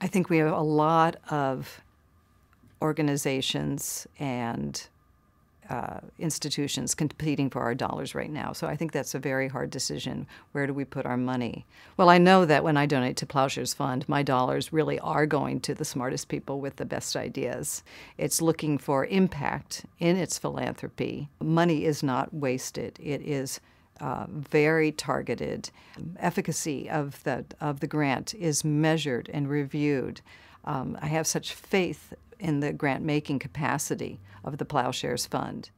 I think we have a lot of organizations and uh, institutions competing for our dollars right now. So I think that's a very hard decision. Where do we put our money? Well, I know that when I donate to Plowshares Fund, my dollars really are going to the smartest people with the best ideas. It's looking for impact in its philanthropy. Money is not wasted, it is uh, very targeted. Efficacy of the, of the grant is measured and reviewed. Um, I have such faith in the grant making capacity of the Plowshares Fund.